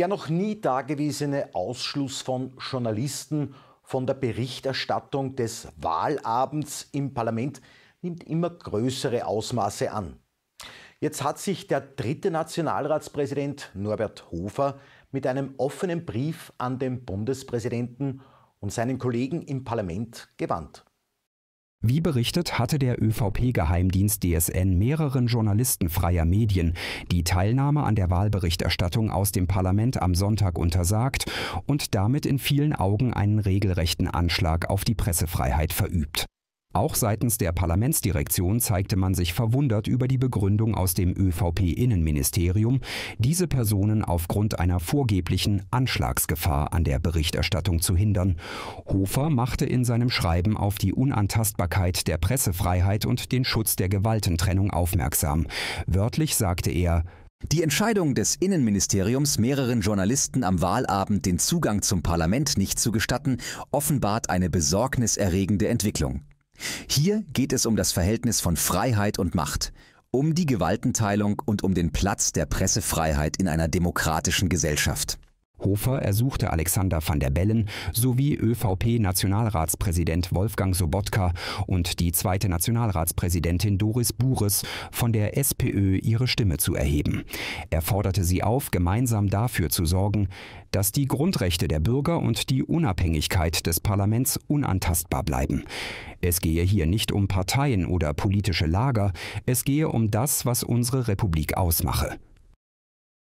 Der noch nie dagewesene Ausschluss von Journalisten von der Berichterstattung des Wahlabends im Parlament nimmt immer größere Ausmaße an. Jetzt hat sich der dritte Nationalratspräsident Norbert Hofer mit einem offenen Brief an den Bundespräsidenten und seinen Kollegen im Parlament gewandt. Wie berichtet, hatte der ÖVP-Geheimdienst DSN mehreren Journalisten freier Medien die Teilnahme an der Wahlberichterstattung aus dem Parlament am Sonntag untersagt und damit in vielen Augen einen regelrechten Anschlag auf die Pressefreiheit verübt auch seitens der Parlamentsdirektion zeigte man sich verwundert über die Begründung aus dem ÖVP-Innenministerium, diese Personen aufgrund einer vorgeblichen Anschlagsgefahr an der Berichterstattung zu hindern. Hofer machte in seinem Schreiben auf die Unantastbarkeit der Pressefreiheit und den Schutz der Gewaltentrennung aufmerksam. Wörtlich sagte er, die Entscheidung des Innenministeriums, mehreren Journalisten am Wahlabend den Zugang zum Parlament nicht zu gestatten, offenbart eine besorgniserregende Entwicklung. Hier geht es um das Verhältnis von Freiheit und Macht, um die Gewaltenteilung und um den Platz der Pressefreiheit in einer demokratischen Gesellschaft. Hofer ersuchte Alexander van der Bellen sowie ÖVP-Nationalratspräsident Wolfgang Sobotka und die zweite Nationalratspräsidentin Doris Bures von der SPÖ ihre Stimme zu erheben. Er forderte sie auf, gemeinsam dafür zu sorgen, dass die Grundrechte der Bürger und die Unabhängigkeit des Parlaments unantastbar bleiben. Es gehe hier nicht um Parteien oder politische Lager, es gehe um das, was unsere Republik ausmache.